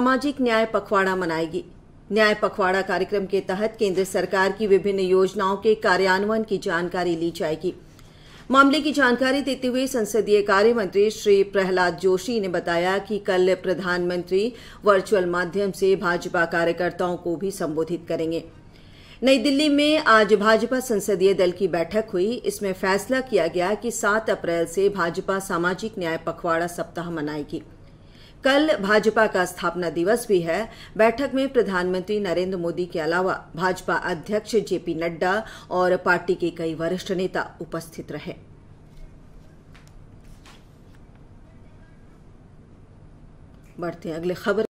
सामाजिक न्याय पखवाड़ा मनाएगी न्याय पखवाड़ा कार्यक्रम के तहत केंद्र सरकार की विभिन्न योजनाओं के कार्यान्वयन की जानकारी ली जाएगी मामले की जानकारी देते हुए संसदीय कार्य मंत्री श्री प्रहलाद जोशी ने बताया कि कल प्रधानमंत्री वर्चुअल माध्यम से भाजपा कार्यकर्ताओं को भी संबोधित करेंगे नई दिल्ली में आज भाजपा संसदीय दल की बैठक हुई इसमें फैसला किया गया कि 7 अप्रैल से भाजपा सामाजिक न्याय पखवाड़ा सप्ताह मनाएगी कल भाजपा का स्थापना दिवस भी है बैठक में प्रधानमंत्री नरेंद्र मोदी के अलावा भाजपा अध्यक्ष जेपी नड्डा और पार्टी के कई वरिष्ठ नेता उपस्थित रहे बढ़ते हैं अगले खबर